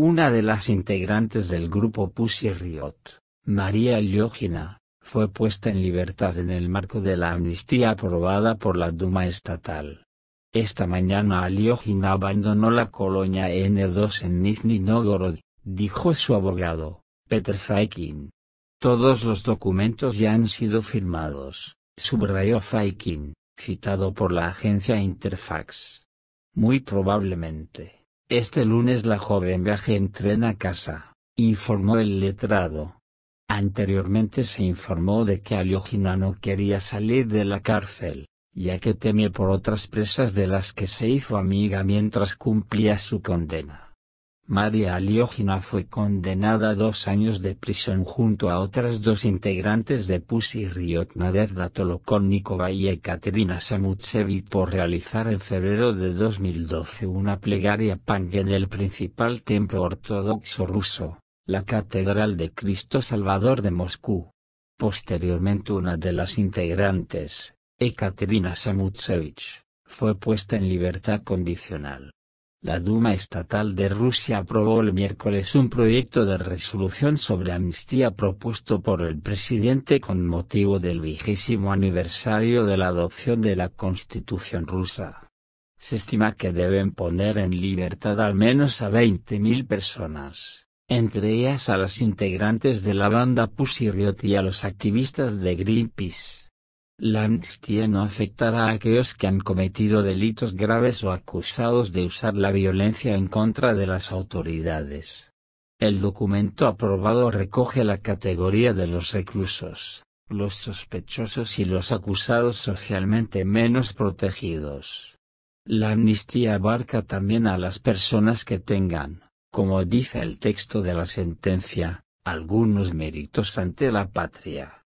Una de las integrantes del grupo Pussy Riot, María Llogina, fue puesta en libertad en el marco de la amnistía aprobada por la Duma estatal. Esta mañana Aliogina abandonó la colonia N2 en Nizhny Novgorod, dijo su abogado, Peter Faikin. Todos los documentos ya han sido firmados, subrayó Faikin, citado por la agencia Interfax. Muy probablemente este lunes la joven viaje en tren a casa, informó el letrado. Anteriormente se informó de que Aliogina no quería salir de la cárcel, ya que temía por otras presas de las que se hizo amiga mientras cumplía su condena. María Aliógina fue condenada a dos años de prisión junto a otras dos integrantes de Pussy Riot Nadezhda Tolokonnikova y Ekaterina Samutsevich por realizar en febrero de 2012 una plegaria punk en el principal templo ortodoxo ruso, la Catedral de Cristo Salvador de Moscú. Posteriormente una de las integrantes, Ekaterina Samutsevich, fue puesta en libertad condicional. La Duma Estatal de Rusia aprobó el miércoles un proyecto de resolución sobre amnistía propuesto por el presidente con motivo del vigésimo aniversario de la adopción de la Constitución rusa. Se estima que deben poner en libertad al menos a 20.000 personas, entre ellas a las integrantes de la banda Pussy Riot y a los activistas de Greenpeace. La amnistía no afectará a aquellos que han cometido delitos graves o acusados de usar la violencia en contra de las autoridades. El documento aprobado recoge la categoría de los reclusos, los sospechosos y los acusados socialmente menos protegidos. La amnistía abarca también a las personas que tengan, como dice el texto de la sentencia, algunos méritos ante la patria